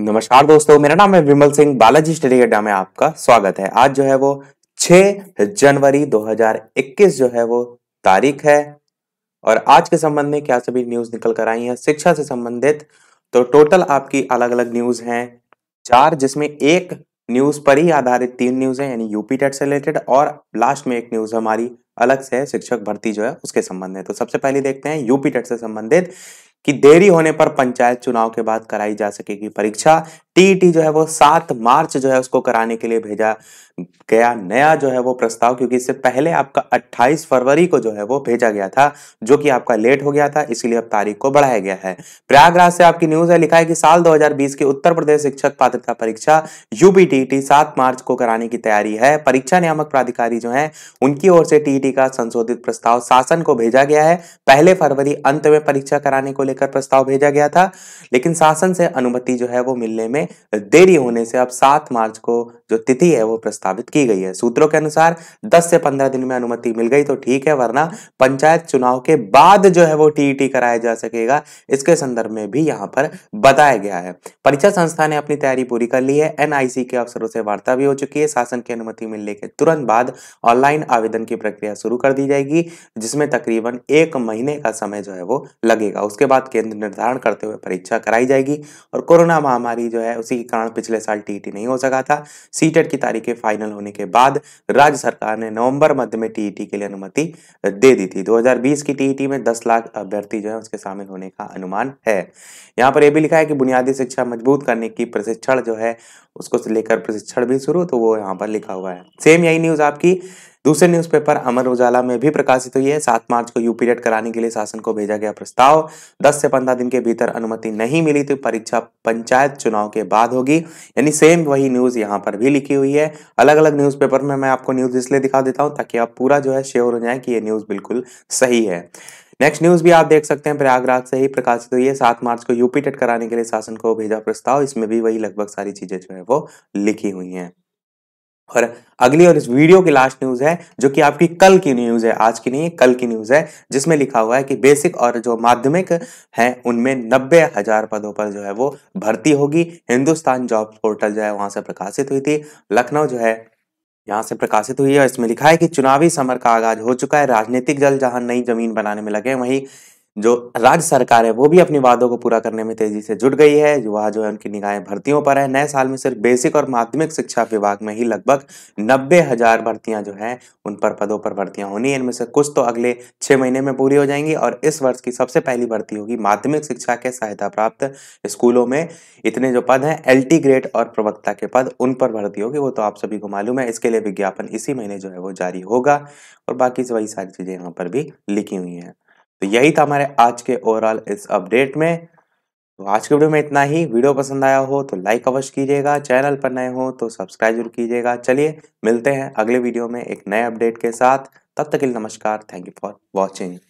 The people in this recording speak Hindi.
नमस्कार दोस्तों मेरा नाम है विमल सिंह बालाजी स्टडी अड्डा में आपका स्वागत है आज जो है वो 6 जनवरी 2021 जो है वो तारीख है और आज के संबंध में क्या सभी न्यूज निकल कर आई है शिक्षा से संबंधित तो टोटल आपकी अलग अलग न्यूज हैं चार जिसमें एक न्यूज पर ही आधारित तीन न्यूज है यानी यूपी टेट से रिलेटेड और लास्ट में एक न्यूज हमारी अलग से शिक्षक भर्ती जो है उसके संबंध में तो सबसे पहले देखते हैं यूपी टेट से संबंधित कि देरी होने पर पंचायत चुनाव के बाद कराई जा सकेगी परीक्षा टीईटी जो है वो सात मार्च जो है उसको कराने के लिए भेजा गया नया जो है वो प्रस्ताव क्योंकि इससे पहले आपका 28 फरवरी को जो है वो भेजा गया था जो कि आपका लेट हो गया था इसीलिए अब तारीख को बढ़ाया गया है प्रयागराज से आपकी न्यूज है लिखा है कि साल 2020 की उत्तर प्रदेश शिक्षक पात्रता परीक्षा यूपी टीईटी सात मार्च को कराने की तैयारी है परीक्षा नियामक प्राधिकारी जो है उनकी ओर से टीईटी का संशोधित प्रस्ताव शासन को भेजा गया है पहले फरवरी अंत में परीक्षा कराने को लेकर मिलकर प्रस्ताव भेजा गया था लेकिन शासन से अनुमति जो है वो मिलने में देरी होने से अब सात मार्च को जो तिथि है वो प्रस्तावित की गई है सूत्रों के अनुसार दस से पंद्रह दिन में अनुमति मिल गई तो ठीक है वरना पंचायत चुनाव के बाद जो है वो टीईटी कराया जा सकेगा इसके संदर्भ में भी यहाँ पर बताया गया है परीक्षा संस्था ने अपनी तैयारी पूरी कर ली है एनआईसी के अफसरों से वार्ता भी हो चुकी है शासन की अनुमति मिलने के तुरंत बाद ऑनलाइन आवेदन की प्रक्रिया शुरू कर दी जाएगी जिसमें तकरीबन एक महीने का समय जो है वो लगेगा उसके बाद अनुपात केंद्र निर्धारण करते हुए परीक्षा कराई जाएगी और कोरोना महामारी जो है उसी के कारण पिछले साल टीईटी e नहीं हो सका था सीटेट e की तारीखें फाइनल होने के बाद राज्य सरकार ने नवंबर मध्य में टीईटी e के लिए अनुमति दे दी थी 2020 की टीईटी में 10 लाख अभ्यर्थी जो है उसके शामिल होने का अनुमान है यहाँ पर यह भी लिखा है कि बुनियादी शिक्षा मजबूत करने की प्रशिक्षण जो है उसको लेकर प्रशिक्षण भी शुरू तो वो यहाँ पर लिखा हुआ है सेम यही न्यूज आपकी दूसरे न्यूज़पेपर अमर उजाला में भी प्रकाशित हुई है सात मार्च को यूपी कराने के लिए शासन को भेजा गया प्रस्ताव दस से पंद्रह दिन के भीतर अनुमति नहीं मिली तो परीक्षा पंचायत चुनाव के बाद होगी यानी सेम वही न्यूज़ यहाँ पर भी लिखी हुई है अलग अलग पेपर में मैं आपको न्यूज़ इसलिए दिखा देता हूँ ताकि आप पूरा जो है श्योर हो जाए कि ये न्यूज़ बिल्कुल सही है नेक्स्ट न्यूज भी आप देख सकते हैं प्रयागराज से ही प्रकाशित हुई है सात मार्च को यूपी टेट कराने के लिए शासन को भेजा प्रस्ताव इसमें भी वही लगभग सारी चीजें जो है वो लिखी हुई हैं और अगली और इस वीडियो की लास्ट न्यूज है जो कि आपकी कल की न्यूज है आज की नहीं कल की न्यूज है जिसमें लिखा हुआ है कि बेसिक और जो माध्यमिक है उनमें नब्बे हजार पदों पर जो है वो भर्ती होगी हिंदुस्तान जॉब पोर्टल जो है वहां से प्रकाशित हुई थी लखनऊ जो है यहाँ से प्रकाशित हुई है इसमें लिखा है कि चुनावी समर का आगाज हो चुका है राजनीतिक दल जहां नई जमीन बनाने में लगे वहीं जो राज्य सरकार है वो भी अपने वादों को पूरा करने में तेजी से जुट गई है युवा जो है उनकी निगाहें भर्तियों पर है नए साल में सिर्फ बेसिक और माध्यमिक शिक्षा विभाग में ही लगभग नब्बे हजार भर्तियां जो है उन पर पदों पर भर्तियां होनी है इनमें से कुछ तो अगले छह महीने में पूरी हो जाएंगी और इस वर्ष की सबसे पहली भर्ती होगी माध्यमिक शिक्षा के सहायता प्राप्त स्कूलों में इतने जो पद हैं एल ग्रेड और प्रवक्ता के पद उन पर भर्ती होगी वो तो आप सभी को मालूम है इसके लिए विज्ञापन इसी महीने जो है वो जारी होगा और बाकी वही सारी चीज़ें यहाँ पर भी लिखी हुई हैं तो यही था हमारे आज के ओवरऑल इस अपडेट में तो आज के वीडियो में इतना ही वीडियो पसंद आया हो तो लाइक अवश्य कीजिएगा चैनल पर नए हो तो सब्सक्राइब जरूर कीजिएगा चलिए मिलते हैं अगले वीडियो में एक नए अपडेट के साथ तब तक के लिए नमस्कार थैंक यू फॉर वॉचिंग